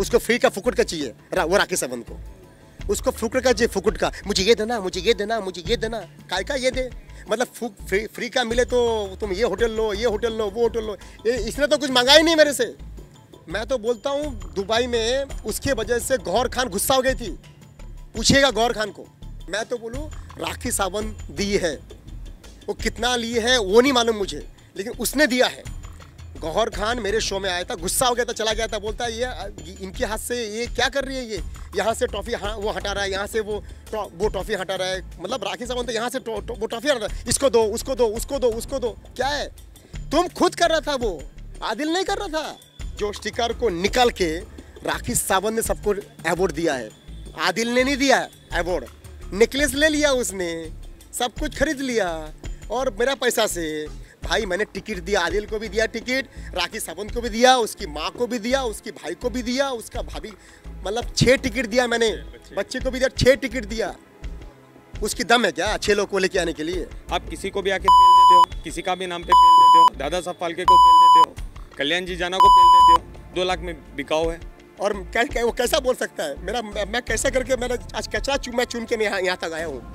उसको फ्री का फुकुट का चाहिए रा, वो राकेश सावंत को उसको फुकट का चाहिए फुकुट का मुझे ये देना मुझे ये देना मुझे ये देना काय का ये दे मतलब फ्री फ्री का मिले तो तुम ये होटल लो ये होटल लो वो होटल लो ये इसने तो कुछ मंगा ही नहीं मेरे से मैं तो बोलता हूँ दुबई में उसके वजह से गौर खान गुस्सा हो गई थी पूछिएगा गौर खान को मैं तो बोलूँ राखी सावंत दी है वो कितना लिए है वो नहीं मालूम मुझे लेकिन उसने दिया है गौहर खान मेरे शो में आया था गुस्सा हो गया था चला गया था बोलता है ये इनके हाथ से ये क्या कर रही है ये यहाँ से ट्रॉफी हाँ, वो हटा रहा है यहाँ से वो वो ट्रॉफी हटा रहा है मतलब राखी सावंत तो यहाँ से वो ट्रॉफी हटा रहा है इसको दो उसको दो उसको दो उसको दो क्या है तुम खुद कर रहा था वो आदिल नहीं कर रहा था जो स्टिकर को निकल के राखी सावंत ने सबको अवॉर्ड दिया है आदिल ने नहीं दिया अवॉर्ड नेकलेस ले लिया उसने सब कुछ खरीद लिया और मेरा पैसा से भाई मैंने टिकट दिया आदिल को भी दिया टिकट राखी सावंत को भी दिया उसकी माँ को भी दिया उसकी भाई को भी दिया उसका भाभी मतलब छः टिकट दिया मैंने बच्चे को भी दिया छः टिकट दिया उसकी दम है क्या छः लोग को लेके आने के लिए आप किसी को भी आके फेल देते हो किसी का भी नाम पे फेल देते हो दादा साहब फालके को फेल देते हो कल्याण जी जाना को फेल देते हो दो लाख में बिकाओ है और क्या वो कैसा बोल सकता है मेरा मैं कैसा करके मेरा आज कचरा चुन मैं चुन के मैं यहाँ यहाँ तक आया हूँ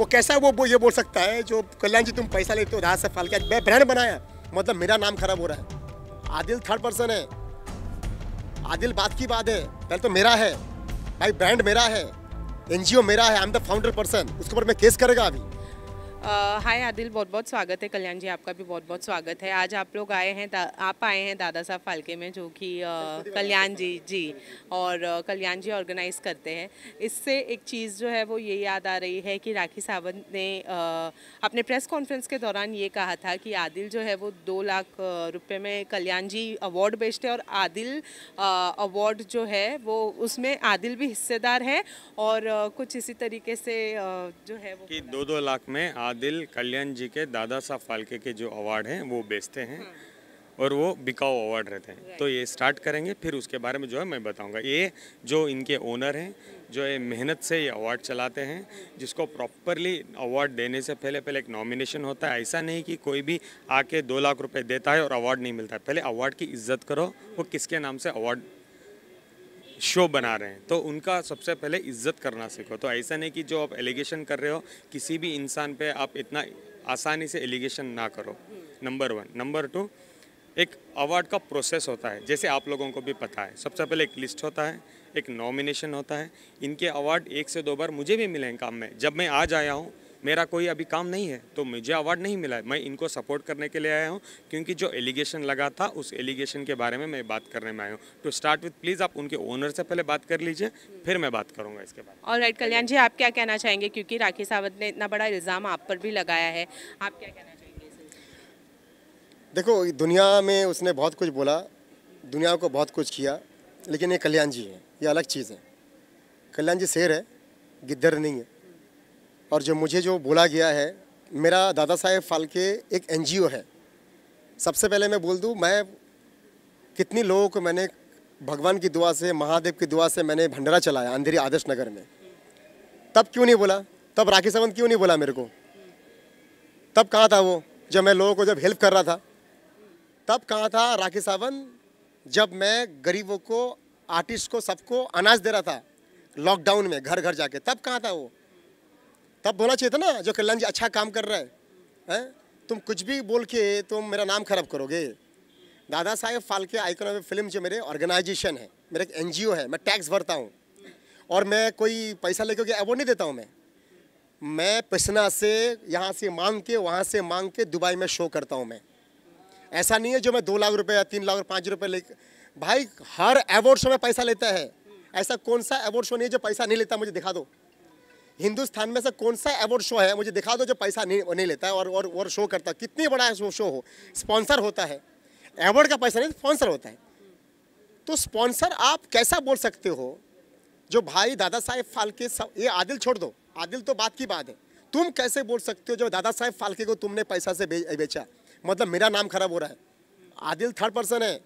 वो कैसा वो वो ये बोल सकता है जो कल्याण जी तुम पैसा लेते हो राहत से फाल के मैं ब्रांड बनाया मतलब मेरा नाम खराब हो रहा है आदिल थर्ड पर्सन है आदिल बात की बात है पहले तो मेरा है भाई ब्रांड मेरा है एनजीओ मेरा है I am the founder person उसके ऊपर मैं केस करेगा अभी हाय आदिल बहुत बहुत स्वागत है कल्याण जी आपका भी बहुत बहुत स्वागत है आज आप लोग आए हैं आप आए हैं दादा साहब फालके में जो कि कल्याण जी जी और कल्याण जी ऑर्गेनाइज करते हैं इससे एक चीज़ जो है वो ये याद आ रही है कि राखी सावंत ने अपने प्रेस कॉन्फ्रेंस के दौरान ये कहा था कि आदिल जो है वो दो लाख रुपये में कल्याण जी अवार्ड बेचते हैं और आदिल अवार्ड जो है वो उसमें आदिल भी हिस्सेदार है और कुछ इसी तरीके से जो है वो दो दो लाख में आदिल कल्याण जी के दादा साहब फाल्के के जो अवार्ड हैं वो बेचते हैं और वो बिकाऊ अवार्ड रहते हैं तो ये स्टार्ट करेंगे फिर उसके बारे में जो है मैं बताऊंगा ये जो इनके ओनर हैं जो ये मेहनत से ये अवार्ड चलाते हैं जिसको प्रॉपरली अवार्ड देने से पहले पहले एक नॉमिनेशन होता है ऐसा नहीं कि कोई भी आके दो लाख रुपए देता है और अवार्ड नहीं मिलता है पहले अवार्ड की इज्जत करो वो किसके नाम से अवार्ड शो बना रहे हैं तो उनका सबसे पहले इज्जत करना सीखो तो ऐसा नहीं कि जो आप एलिगेशन कर रहे हो किसी भी इंसान पे आप इतना आसानी से एलिगेशन ना करो नंबर वन नंबर टू एक अवार्ड का प्रोसेस होता है जैसे आप लोगों को भी पता है सबसे पहले एक लिस्ट होता है एक नॉमिनेशन होता है इनके अवार्ड एक से दो बार मुझे भी मिले हैं काम में जब मैं आज आया हूँ मेरा कोई अभी काम नहीं है तो मुझे अवार्ड नहीं मिला है मैं इनको सपोर्ट करने के लिए आया हूँ क्योंकि जो एलिगेशन लगा था उस एलिगेशन के बारे में मैं बात करने में आया हूँ टू स्टार्ट विथ प्लीज़ आप उनके ओनर से पहले बात कर लीजिए फिर मैं बात करूँगा इसके बाद और राइट कल्याण जी आप क्या कहना चाहेंगे क्योंकि राखी सावंत ने इतना बड़ा इल्ज़ाम आप पर भी लगाया है आप क्या कहना चाहेंगे देखो दुनिया में उसने बहुत कुछ बोला दुनिया को बहुत कुछ किया लेकिन ये कल्याण जी हैं ये अलग चीज़ है कल्याण जी शेर है गिद्धर नहीं है और जो मुझे जो बोला गया है मेरा दादा साहेब फालके एक एनजीओ है सबसे पहले मैं बोल दूँ मैं कितनी लोगों को मैंने भगवान की दुआ से महादेव की दुआ से मैंने भंडारा चलाया अंधेरी आदर्श नगर में तब क्यों नहीं बोला तब राखी सावंत क्यों नहीं बोला मेरे को तब कहाँ था वो जब मैं लोगों को जब हेल्प कर रहा था तब कहाँ था राखी सावंत जब मैं गरीबों को आर्टिस्ट को सबको अनाज दे रहा था लॉकडाउन में घर घर जाके तब कहाँ था वो तब बोलना चाहिए था ना जो कल्याण जी अच्छा काम कर रहे हैं है? तुम कुछ भी बोल के तुम तो मेरा नाम खराब करोगे दादा साहेब फालके आइकन फिल्म जो मेरे ऑर्गेनाइजेशन है मेरा एक एनजीओ है मैं टैक्स भरता हूँ और मैं कोई पैसा लेकर के अवॉर्ड नहीं देता हूँ मैं मैं पसना से यहाँ से मांग के वहाँ से मांग के दुबई में शो करता हूँ मैं ऐसा नहीं है जो मैं दो लाख रुपये या तीन लाख पाँच रुपये ले भाई हर अवॉर्ड शो में पैसा लेता है ऐसा कौन सा अवॉर्ड शो नहीं है जो पैसा नहीं लेता मुझे दिखा दो हिंदुस्तान में से कौन सा अवार्ड शो है मुझे दिखा दो जो पैसा नहीं नहीं लेता है और और और शो करता है कितनी बड़ा शो शो हो स्पॉन्सर होता है अवार्ड का पैसा नहीं स्पॉन्सर होता है तो स्पॉन्सर आप कैसा बोल सकते हो जो भाई दादा साहेब फालके सब ये आदिल छोड़ दो आदिल तो बात की बात है तुम कैसे बोल सकते हो जो दादा साहेब फालके को तुमने पैसा से बेचा मतलब मेरा नाम खराब हो रहा है आदिल थर्ड पर्सन है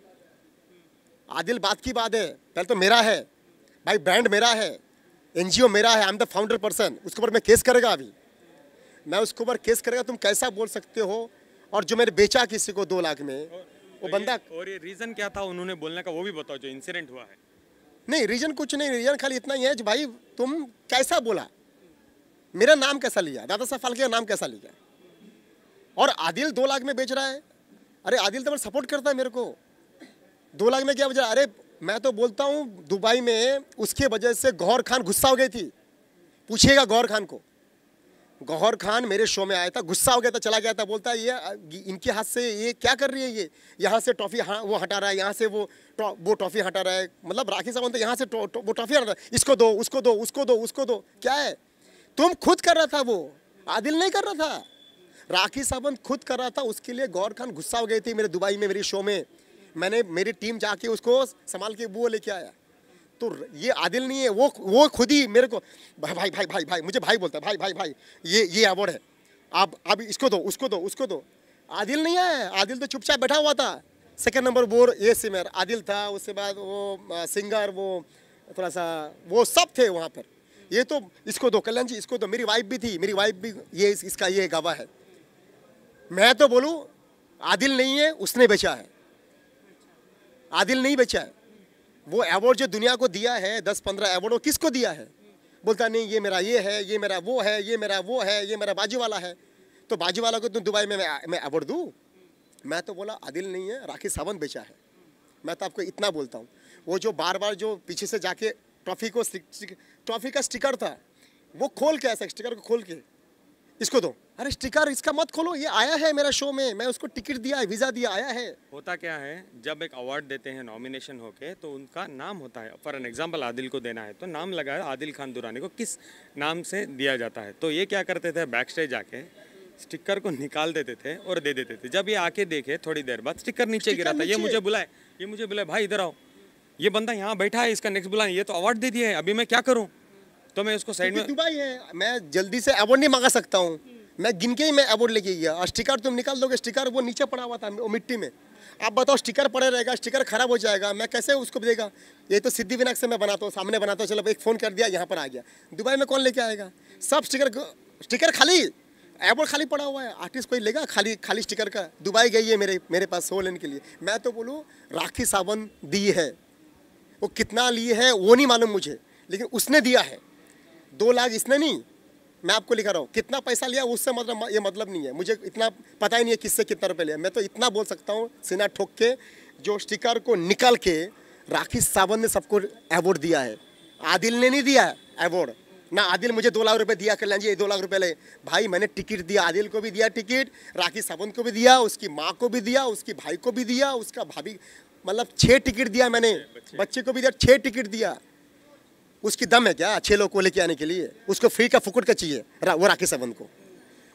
आदिल बात की बात है पहले तो मेरा है भाई ब्रांड मेरा है एनजीओ मेरा है I am the founder person उसके ऊपर मैं केस करेगा अभी मैं उसके ऊपर केस करेगा तुम कैसा बोल सकते हो और जो मैंने बेचा किसी को दो लाख में वो बंदा और ये रीज़न क्या था उन्होंने बोलने का वो भी बताओ जो इंसिडेंट हुआ है नहीं रीज़न कुछ नहीं रीज़न खाली इतना ही है जो भाई तुम कैसा बोला मेरा नाम कैसा लिया दादा साहब फालके का नाम कैसा लिया और आदिल दो लाख में बेच रहा है अरे आदिल तो मैं सपोर्ट करता है मेरे को दो लाख में क्या बजा अरे मैं तो बोलता हूँ दुबई में उसके वजह से गौहर खान गुस्सा हो गई थी पूछिएगा गौहर खान को गौहर खान मेरे शो में आया था गुस्सा हो गया था चला गया था बोलता है ये इनके हाथ से ये क्या कर रही है ये यहाँ से ट्रॉफी हाँ वो हटा रहा है यहाँ से वो वो ट्रॉफी हटा रहा है मतलब राखी सावंत तो यहाँ से वो ट्रॉफी हटा रहा है इसको दो उसको दो उसको दो उसको दो क्या है तुम खुद कर रहा था वो आदिल नहीं कर रहा था राखी सावंत खुद कर रहा था उसके लिए गौर खान गुस्सा हो गई थी मेरे दुबई में मेरी शो में मैंने मेरी टीम जाके उसको संभाल के वो लेके आया तो ये आदिल नहीं है वो वो खुद ही मेरे को भाई भाई भाई भाई भाई मुझे भाई बोलता है भाई भाई भाई ये ये अवार्ड है आप अब इसको दो उसको दो उसको दो आदिल नहीं है आदिल तो चुपचाप बैठा हुआ था सेकंड नंबर बोर ए सिमर आदिल था उसके बाद वो सिंगर वो थोड़ा सा वो सब थे वहाँ पर ये तो इसको दो कल्याण जी इसको दो मेरी वाइफ भी थी मेरी वाइफ भी ये इसका ये गवाह है मैं तो बोलूँ आदिल नहीं है उसने बेचा है आदिल नहीं बेचा है वो अवार्ड जो दुनिया को दिया है दस पंद्रह अवार्ड वो किसको दिया है बोलता नहीं ये मेरा ये है ये मेरा वो है ये मेरा वो है ये मेरा बाजू वाला है तो बाजू वाला को तुम दुबई में मैं अवार्ड दूँ मैं तो बोला आदिल नहीं है राखी सावंत बेचा है मैं तो आपको इतना बोलता हूँ वो जो बार बार जो पीछे से जाके ट्रॉफी को ट्रॉफी का स्टिकर था वो खोल के ऐसा स्टिकर को खोल के इसको दो अरे स्टिकर इसका मत खोलो ये आया है मेरा शो में मैं उसको टिकट दिया है वीज़ा दिया आया है होता क्या है जब एक अवार्ड देते हैं नॉमिनेशन होके तो उनका नाम होता है फॉर एन एग्जाम्पल आदिल को देना है तो नाम लगा है आदिल खान दुरानी को किस नाम से दिया जाता है तो ये क्या करते थे बैक स्टेज जाके स्टिकर को निकाल देते थे और दे देते थे जब ये आके देखे थोड़ी देर बाद स्टिकर नीचे गिरा था ये मुझे बुलाए ये मुझे बुलाए भाई इधर आओ ये बंदा यहाँ बैठा है इसका नेक्स्ट बुलाए ये तो अवार्ड दे दिया है अभी मैं क्या करूँ तो मैं उसको साइड में दुबई है मैं जल्दी से अवॉर्ड नहीं मंगा सकता हूँ मैं गिन के ही मैं अवॉर्ड लेके गया स्टिकर तुम निकाल दोगे स्टिकर वो नीचे पड़ा हुआ था मिट्टी में आप बताओ स्टिकर पड़े रहेगा स्टिकर खराब हो जाएगा मैं कैसे उसको देगा ये तो सिद्धि विनायक से मैं बनाता हूँ सामने बनाता हूँ चलो एक फ़ोन कर दिया यहाँ पर आ गया दुबई में कौन लेके आएगा सब स्टिकर स्टिकर खाली एयरपोर्ट खाली पड़ा हुआ है आर्टिस्ट कोई लेगा खाली खाली स्टिकर का दुबई गई है मेरे मेरे पास सो लेने के लिए मैं तो बोलूँ राखी सावंत दी है वो कितना लिए है वो नहीं मालूम मुझे लेकिन उसने दिया है दो लाख इसने नहीं मैं आपको लिखा रहा हूँ कितना पैसा लिया उससे मतलब ये मतलब नहीं है मुझे इतना पता ही नहीं है किससे कितना रुपये लिया मैं तो इतना बोल सकता हूँ सिना ठोक के जो स्टिकर को निकल के राखी सावंत ने सबको अवॉर्ड दिया है आदिल ने नहीं दिया अवॉर्ड ना आदिल मुझे दो लाख रुपए दिया कल्याण जी ये दो लाख रुपए ले भाई मैंने टिकट दिया आदिल को भी दिया टिकट राखी सावंत को भी दिया उसकी माँ को भी दिया उसकी भाई को भी दिया उसका भाभी मतलब छः टिकट दिया मैंने बच्चे को भी दिया छः टिकट दिया उसकी दम है क्या अच्छे लोग को लेके आने के लिए उसको फ्री का फुकुट का चाहिए रा, वो राकेश सावंत को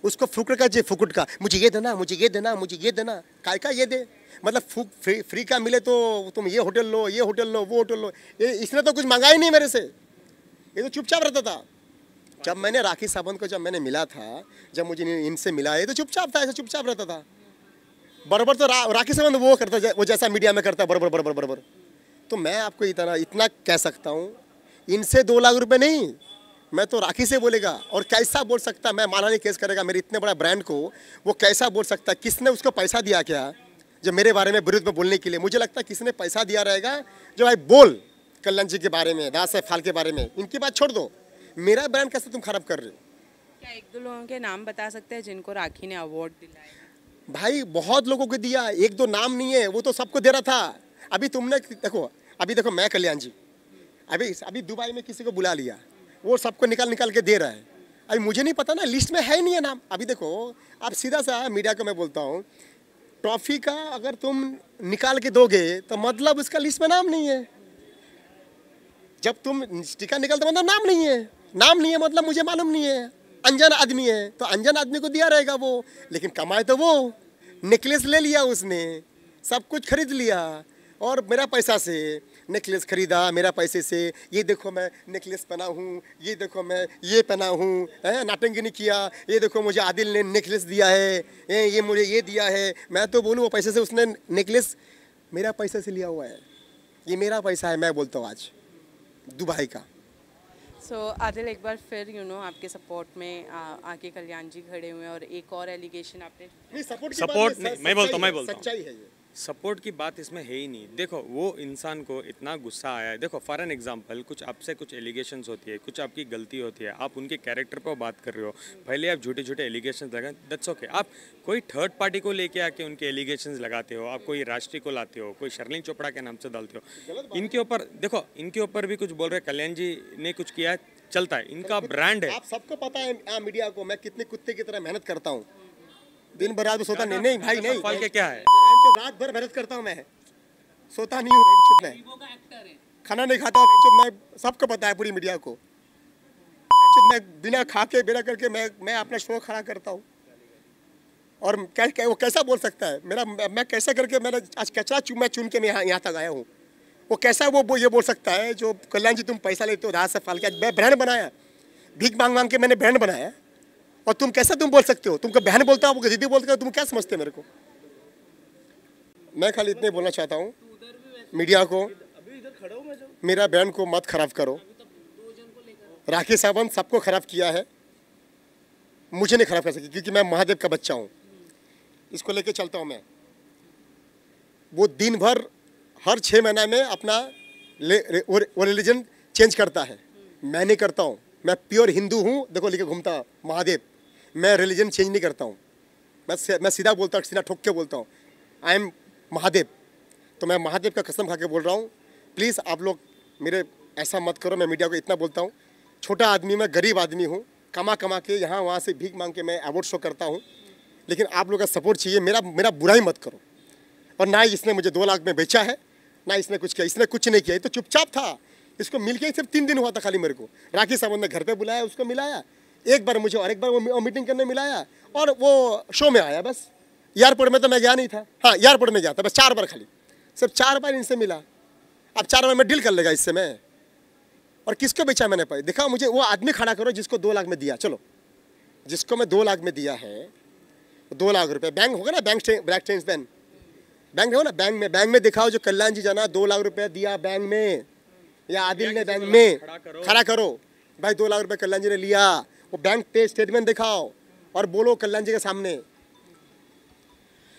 उसको फुकट का चाहिए फुकुट का मुझे ये देना मुझे ये देना मुझे ये देना काय का ये दे मतलब फ्री फ्री का मिले तो तुम ये होटल लो ये होटल लो वो होटल लो ये इसने तो कुछ मंगा ही नहीं मेरे से ये तो चुपचाप रहता था जब मैंने राखी सावंत को जब मैंने मिला था जब मुझे इनसे मिला ये तो चुपचाप था ऐसा चुपचाप रहता था बरबर तो रा, राखी सावंत वो करता वो जैसा मीडिया में करता बरबर बरबर बरबर तो मैं आपको इतना इतना कह सकता हूँ इनसे दो लाख रुपए नहीं मैं तो राखी से बोलेगा और कैसा बोल सकता मैं नहीं केस करेगा मेरे इतने बड़ा ब्रांड को वो कैसा बोल सकता किसने उसको पैसा दिया क्या जो मेरे बारे में विरुद्ध में बोलने के लिए मुझे लगता है किसने पैसा दिया रहेगा जो भाई बोल कल्याण जी के बारे में दास फाल के बारे में इनकी बात छोड़ दो मेरा ब्रांड कैसे तुम खराब कर रहे हो क्या एक दो लोगों के नाम बता सकते हैं जिनको राखी ने अवार्ड दिलाया भाई बहुत लोगों को दिया एक दो नाम नहीं है वो तो सबको दे रहा था अभी तुमने देखो अभी देखो मैं कल्याण जी अभी अभी दुबई में किसी को बुला लिया वो सबको निकाल निकाल के दे रहा है अभी मुझे नहीं पता ना लिस्ट में है ही नहीं है नाम अभी देखो आप सीधा सा मीडिया को मैं बोलता हूँ ट्रॉफी का अगर तुम निकाल के दोगे तो मतलब उसका लिस्ट में नाम नहीं है जब तुम टिका निकलते मतलब नाम नहीं है नाम नहीं है मतलब मुझे मालूम नहीं है अनजान आदमी है तो अनजान आदमी को दिया रहेगा वो लेकिन कमाए तो वो नेकलेस ले लिया उसने सब कुछ खरीद लिया और मेरा पैसा से नेकलेस ख़रीदा मेरा पैसे से ये देखो मैं नेकलेस पहना हूँ ये देखो मैं ये पहना हूँ है नहीं किया ये देखो मुझे आदिल ने नेकलेस दिया है ए, ये मुझे ये दिया है मैं तो बोलूँ वो पैसे से उसने नेकलेस मेरा पैसे से लिया हुआ है ये मेरा पैसा है मैं बोलता हूँ आज दुबई का सो so, आदिल एक बार फिर यू you नो know, आपके सपोर्ट में आके कल्याण जी खड़े हुए हैं और एक और एलिगेशन आपने सपोर्ट सपोर्ट मैं बोलता हूँ मैं बोलता हूँ सच्चाई है ये सपोर्ट की बात इसमें है ही नहीं देखो वो इंसान को इतना गुस्सा आया है देखो फॉर एन एग्जाम्पल कुछ आपसे कुछ एलिगेशन होती है कुछ आपकी गलती होती है आप उनके कैरेक्टर पर बात कर रहे हो पहले आप झूठे झूठे एलिगेशन लगाए दट्स ओके आप कोई थर्ड पार्टी को लेके आके उनके एलिगेशन लगाते हो आप कोई राष्ट्रीय को लाते हो कोई शर्लिन चोपड़ा के नाम से डालते हो इनके ऊपर देखो इनके ऊपर भी कुछ बोल रहे कल्याण जी ने कुछ किया चलता है इनका ब्रांड है आप सबको पता है मीडिया को मैं कितने कुत्ते की तरह मेहनत करता हूँ दिन भर आज सोता नहीं नहीं भाई नहीं क्या है तो रात भर मेहनत करता हूँ मैं सोता नहीं हूँ मैं खाना नहीं खाता हूँ मैं सबको पता है पूरी मीडिया को मैं बिना खा के बिना करके मैं मैं अपना शो खड़ा करता हूँ और कै, कै, वो कैसा बोल सकता है मेरा मैं कैसा करके मैंने आज कचरा चुन मैं चुन के मैं यहाँ यहाँ तक आया हूँ वो कैसा वो, वो ये बोल सकता है जो कल्याण जी तुम पैसा लेते हो रात से फाल के मैं बहन बनाया भीख मांग मांग के मैंने बहन बनाया और तुम कैसा तुम बोल सकते हो तुमको बहन बोलता हो वो दीदी बोलते हो तुम क्या समझते हो मेरे को मैं खाली इतने बोलना चाहता हूँ मीडिया को मेरा बहन को मत खराब करो राखी सावंत सबको खराब किया है मुझे नहीं खराब कर सके क्योंकि मैं महादेव का बच्चा हूँ इसको लेके चलता हूँ मैं वो दिन भर हर छः महीना में अपना वो रिलीजन चेंज करता है मैं नहीं करता हूँ मैं प्योर हिंदू हूँ देखो लेके घूमता महादेव मैं रिलीजन चेंज नहीं करता हूँ मैं मैं सीधा बोलता हूँ सीधा ठोक के बोलता हूँ आई एम महादेव तो मैं महादेव का कसम खा के बोल रहा हूँ प्लीज़ आप लोग मेरे ऐसा मत करो मैं मीडिया को इतना बोलता हूँ छोटा आदमी मैं गरीब आदमी हूँ कमा कमा के यहाँ वहाँ से भीख मांग के मैं अवॉर्ड शो करता हूँ लेकिन आप लोग का सपोर्ट चाहिए मेरा मेरा बुराई मत करो और ना ही इसने मुझे दो लाख में बेचा है ना इसने कुछ किया इसने कुछ नहीं किया तो चुपचाप था इसको मिल के ही सिर्फ तीन दिन हुआ था खाली मेरे को राखी सावंत ने घर पर बुलाया उसको मिलाया एक बार मुझे और एक बार वो मीटिंग करने मिलाया और वो शो में आया बस एयरपोर्ट में तो मैं गया नहीं था हाँ एयरपोर्ट में गया था बस चार बार खाली सिर्फ चार बार इनसे मिला अब चार बार मैं डील कर लेगा इससे मैं और किसको बेचा मैंने पाई देखा मुझे वो आदमी खड़ा करो जिसको दो लाख में दिया चलो जिसको मैं दो लाख में दिया है दो लाख रुपये बैंक होगा ना bank black change ban bank हो ना बैंक में बैंक में दिखाओ जो कल्याण जी जाना दो लाख रुपया दिया बैंक में या आदिल ने बैंक में खड़ा करो भाई दो लाख रुपये कल्याण जी ने लिया वो बैंक पे स्टेटमेंट दिखाओ और बोलो कल्याण जी के सामने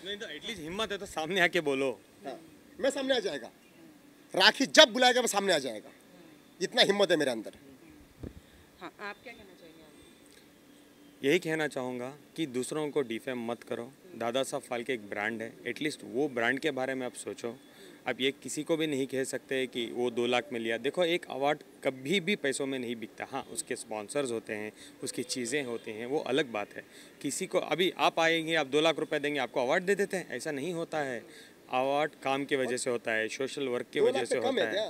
नहीं तो एटलीस्ट हिम्मत है तो सामने आके बोलो हाँ, मैं सामने आ जाएगा राखी जब बुलाएगा मैं सामने आ जाएगा इतना हिम्मत है मेरे अंदर हाँ आप क्या कहना चाहेंगे यही कहना चाहूँगा कि दूसरों को डिफेम मत करो दादा साहब फाल्के एक ब्रांड है एटलीस्ट वो ब्रांड के बारे में आप सोचो आप ये किसी को भी नहीं कह सकते कि वो दो लाख में लिया देखो एक अवार्ड कभी भी पैसों में नहीं बिकता हाँ उसके स्पॉन्सर्स होते हैं उसकी चीज़ें होती हैं वो अलग बात है किसी को अभी आप आएंगे आप दो लाख रुपए देंगे आपको अवार्ड दे देते हैं ऐसा नहीं होता है अवार्ड काम की वजह से होता है सोशल वर्क की वजह से होता है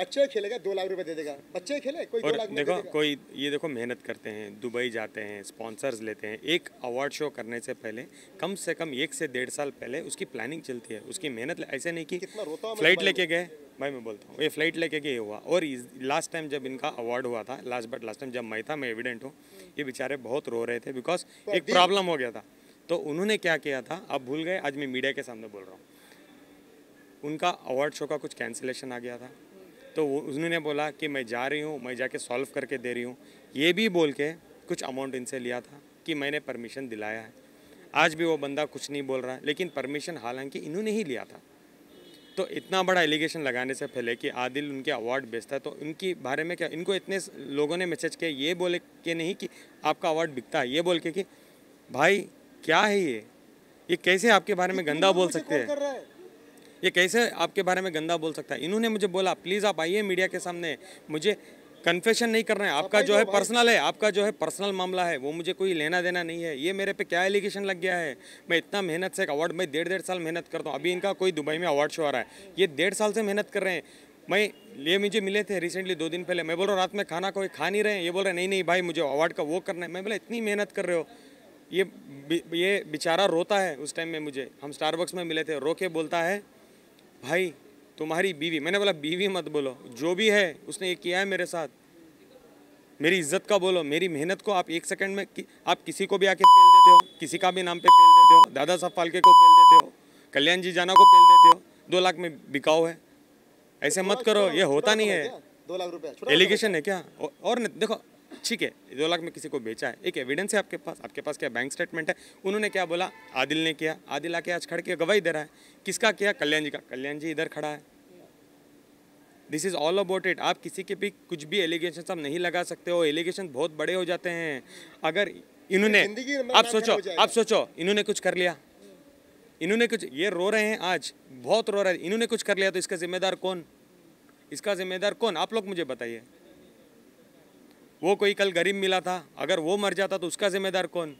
बच्चे खेलेगा दो लाख रुपए दे देगा बच्चे खेले कोई और दो लाख देखो दे कोई ये देखो मेहनत करते हैं दुबई जाते हैं स्पॉन्सर्स लेते हैं एक अवार्ड शो करने से पहले कम से कम एक से डेढ़ साल पहले उसकी प्लानिंग चलती है उसकी मेहनत ऐसे नहीं की फ्लाइट लेके गए भाई मैं बोलता हूँ ये फ्लाइट लेके गए हुआ और लास्ट टाइम जब इनका अवार्ड हुआ था लास्ट बट लास्ट टाइम जब मैं था मैं एविडेंट हूँ ये बेचारे बहुत रो रहे थे बिकॉज तो एक प्रॉब्लम हो गया था तो उन्होंने क्या किया था अब भूल गए आज मैं मीडिया के सामने बोल रहा हूँ उनका अवार्ड शो का कुछ कैंसिलेशन आ गया था तो उन्होंने बोला कि मैं जा रही हूँ मैं जाके सॉल्व करके दे रही हूँ ये भी बोल के कुछ अमाउंट इनसे लिया था कि मैंने परमिशन दिलाया है आज भी वो बंदा कुछ नहीं बोल रहा लेकिन परमिशन हालांकि इन्होंने ही लिया था तो इतना बड़ा एलिगेशन लगाने से पहले कि आदिल उनके अवार्ड बेचता है तो उनके बारे में क्या इनको इतने लोगों ने मैसेज किया ये बोले के नहीं कि आपका अवार्ड बिकता है ये बोल के कि भाई क्या है ये ये कैसे आपके बारे में गंदा बोल सकते हैं ये कैसे आपके बारे में गंदा बोल सकता है इन्होंने मुझे बोला प्लीज़ आप आइए मीडिया के सामने मुझे कन्फेशन नहीं करना है आपका जो है पर्सनल है आपका जो है पर्सनल मामला है वो मुझे कोई लेना देना नहीं है ये मेरे पे क्या एलिगेशन लग गया है मैं इतना मेहनत से एक अवार्ड मैं डेढ़ डेढ़ साल मेहनत करता हूँ अभी इनका कोई दुबई में अवार्ड शो आ रहा है ये डेढ़ साल से मेहनत कर रहे हैं मैं ये मुझे मिले थे रिसेंटली दो दिन पहले मैं बोल रहा हूँ रात में खाना कोई खा नहीं रहे हैं ये बोल रहे नहीं नहीं भाई मुझे अवार्ड का वो करना है मैं बोला इतनी मेहनत कर रहे हो ये ये बेचारा रोता है उस टाइम में मुझे हम स्टारबक्स में मिले थे रो के बोलता है भाई तुम्हारी बीवी मैंने बोला बीवी मत बोलो जो भी है उसने ये किया है मेरे साथ मेरी इज्जत का बोलो मेरी मेहनत को आप एक सेकंड में कि, आप किसी को भी आके पेल देते हो किसी का भी नाम पे फेल देते हो दादा साहब फालके को पेल देते हो कल्याण जी जाना को पेल देते हो दो लाख में बिकाओ है ऐसे मत करो ये होता नहीं है दो लाख रुपया एलिगेशन है क्या और देखो ठीक है दो लाख में किसी को बेचा है एक एविडेंस है आपके पास आपके पास क्या बैंक स्टेटमेंट है उन्होंने क्या बोला आदिल ने किया आदिल आके आज खड़े के गवाही दे रहा है किसका किया कल्याण जी का कल्याण जी इधर खड़ा है this is all about it आप किसी के भी कुछ भी एलिगेशन आप नहीं लगा सकते हो एलिगेशन बहुत बड़े हो जाते हैं अगर इन्होंने मतलब आप सोचो आप सोचो इन्होंने कुछ कर लिया इन्होंने कुछ ये रो रहे हैं आज बहुत रो रहे हैं इन्होंने कुछ कर लिया तो इसका जिम्मेदार कौन इसका जिम्मेदार कौन आप लोग मुझे बताइए वो कोई कल गरीब मिला था अगर वो मर जाता तो उसका जिम्मेदार कौन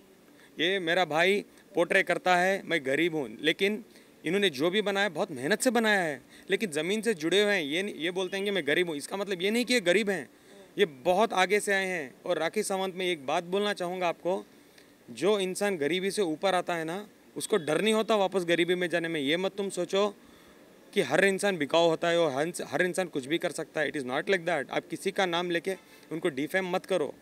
ये मेरा भाई पोट्रे करता है मैं गरीब हूँ लेकिन इन्होंने जो भी बनाया बहुत मेहनत से बनाया है लेकिन ज़मीन से जुड़े हुए हैं ये ये बोलते हैं कि मैं गरीब हूँ इसका मतलब ये नहीं कि ये गरीब हैं ये बहुत आगे से आए हैं और राखी सावंत में एक बात बोलना चाहूँगा आपको जो इंसान गरीबी से ऊपर आता है ना उसको डर नहीं होता वापस गरीबी में जाने में ये मत तुम सोचो कि हर इंसान बिकाऊ होता है और हर, हर इंसान कुछ भी कर सकता है it is not like that आप किसी का नाम लेके उनको डिफेम मत करो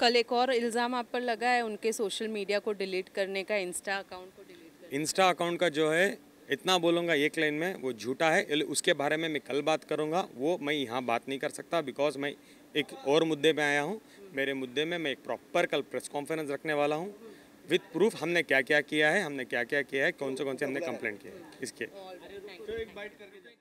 कल एक और इल्ज़ाम आप पर लगा है उनके सोशल मीडिया को डिलीट करने का इंस्टा अकाउंट को डिलीट इंस्टा अकाउंट का जो है इतना बोलूँगा एक लाइन में वो झूठा है उसके बारे में मैं कल बात करूँगा वो मैं यहाँ बात नहीं कर सकता बिकॉज मैं एक और मुद्दे पे आया हूँ मेरे मुद्दे में मैं एक प्रॉपर कल प्रेस कॉन्फ्रेंस रखने वाला हूँ विद प्रूफ हमने क्या क्या किया है हमने क्या क्या किया है कौन से कौन से हमने कंप्लेंट किया है इसके